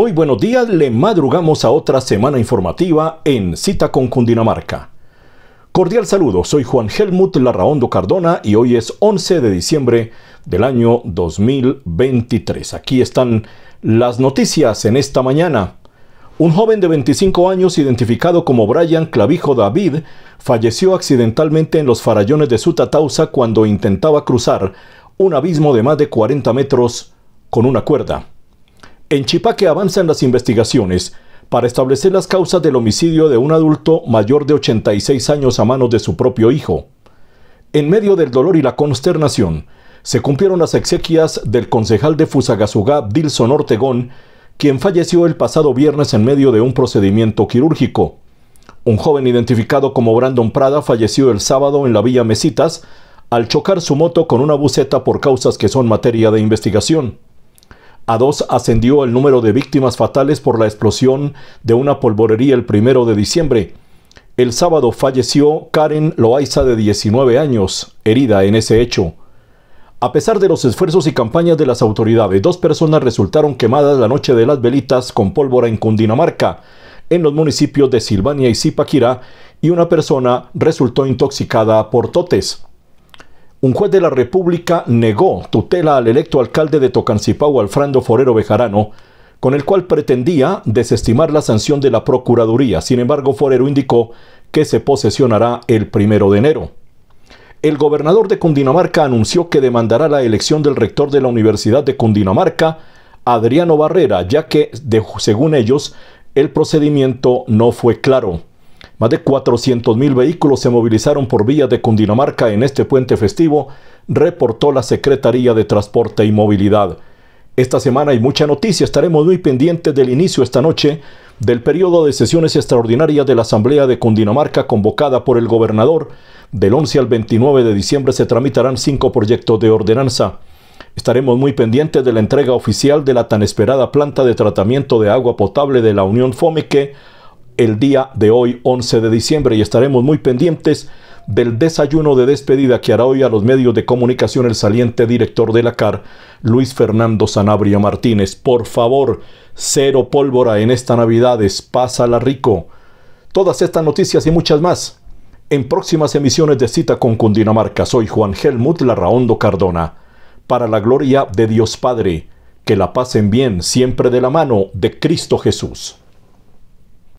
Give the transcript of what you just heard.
Muy buenos días, le madrugamos a otra semana informativa en Cita con Cundinamarca. Cordial saludo, soy Juan Helmut Larraondo Cardona y hoy es 11 de diciembre del año 2023. Aquí están las noticias en esta mañana. Un joven de 25 años identificado como Brian Clavijo David falleció accidentalmente en los farallones de Sutatausa cuando intentaba cruzar un abismo de más de 40 metros con una cuerda. En Chipaque avanzan las investigaciones para establecer las causas del homicidio de un adulto mayor de 86 años a manos de su propio hijo. En medio del dolor y la consternación, se cumplieron las exequias del concejal de Fusagasugá, Dilson Ortegón, quien falleció el pasado viernes en medio de un procedimiento quirúrgico. Un joven identificado como Brandon Prada falleció el sábado en la Villa Mesitas al chocar su moto con una buceta por causas que son materia de investigación a dos ascendió el número de víctimas fatales por la explosión de una polvorería el primero de diciembre. El sábado falleció Karen Loaiza de 19 años, herida en ese hecho. A pesar de los esfuerzos y campañas de las autoridades, dos personas resultaron quemadas la noche de las velitas con pólvora en Cundinamarca, en los municipios de Silvania y Zipaquirá, y una persona resultó intoxicada por totes. Un juez de la República negó tutela al electo alcalde de Tocancipau, Alfredo Forero Bejarano, con el cual pretendía desestimar la sanción de la Procuraduría. Sin embargo, Forero indicó que se posesionará el primero de enero. El gobernador de Cundinamarca anunció que demandará la elección del rector de la Universidad de Cundinamarca, Adriano Barrera, ya que, según ellos, el procedimiento no fue claro. Más de 400.000 vehículos se movilizaron por vía de Cundinamarca en este puente festivo, reportó la Secretaría de Transporte y Movilidad. Esta semana hay mucha noticia, estaremos muy pendientes del inicio esta noche del periodo de sesiones extraordinarias de la Asamblea de Cundinamarca convocada por el gobernador. Del 11 al 29 de diciembre se tramitarán cinco proyectos de ordenanza. Estaremos muy pendientes de la entrega oficial de la tan esperada planta de tratamiento de agua potable de la Unión Fomique el día de hoy, 11 de diciembre, y estaremos muy pendientes del desayuno de despedida que hará hoy a los medios de comunicación el saliente director de la CAR, Luis Fernando Sanabria Martínez. Por favor, cero pólvora en esta Navidades, pásala rico. Todas estas noticias y muchas más en próximas emisiones de Cita con Cundinamarca. Soy Juan Helmut Larraondo Cardona. Para la gloria de Dios Padre, que la pasen bien siempre de la mano de Cristo Jesús.